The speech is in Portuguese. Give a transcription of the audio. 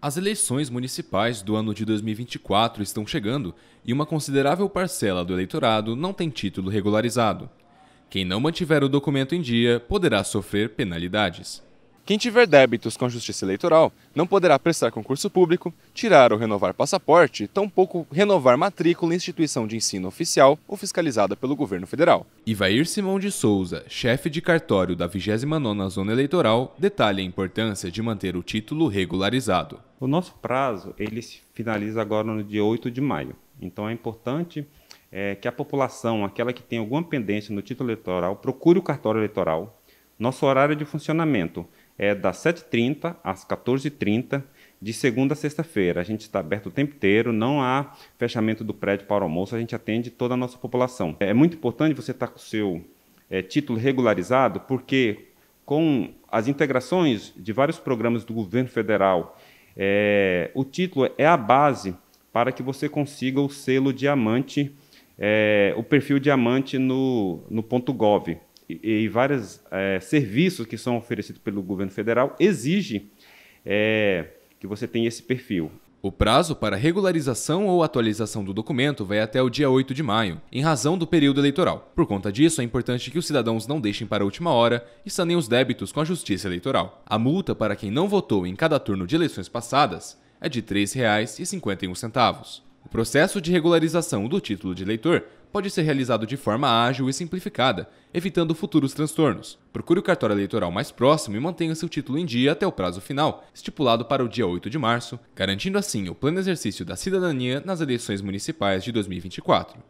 As eleições municipais do ano de 2024 estão chegando e uma considerável parcela do eleitorado não tem título regularizado. Quem não mantiver o documento em dia poderá sofrer penalidades. Quem tiver débitos com a Justiça Eleitoral não poderá prestar concurso público, tirar ou renovar passaporte, tampouco renovar matrícula em instituição de ensino oficial ou fiscalizada pelo governo federal. Ivair Simão de Souza, chefe de cartório da 29ª Zona Eleitoral, detalha a importância de manter o título regularizado. O nosso prazo, ele se finaliza agora no dia 8 de maio. Então é importante é, que a população, aquela que tem alguma pendência no título eleitoral, procure o cartório eleitoral. Nosso horário de funcionamento é das 7h30 às 14h30, de segunda a sexta-feira. A gente está aberto o tempo inteiro, não há fechamento do prédio para o almoço, a gente atende toda a nossa população. É muito importante você estar tá com o seu é, título regularizado, porque com as integrações de vários programas do governo federal, é, o título é a base para que você consiga o selo diamante, é, o perfil diamante no, no ponto .gov e, e vários é, serviços que são oferecidos pelo governo federal exigem é, que você tenha esse perfil. O prazo para regularização ou atualização do documento vai até o dia 8 de maio, em razão do período eleitoral. Por conta disso, é importante que os cidadãos não deixem para a última hora e sanem os débitos com a Justiça Eleitoral. A multa para quem não votou em cada turno de eleições passadas é de R$ 3,51. O processo de regularização do título de eleitor pode ser realizado de forma ágil e simplificada, evitando futuros transtornos. Procure o cartório eleitoral mais próximo e mantenha seu título em dia até o prazo final, estipulado para o dia 8 de março, garantindo assim o pleno exercício da cidadania nas eleições municipais de 2024.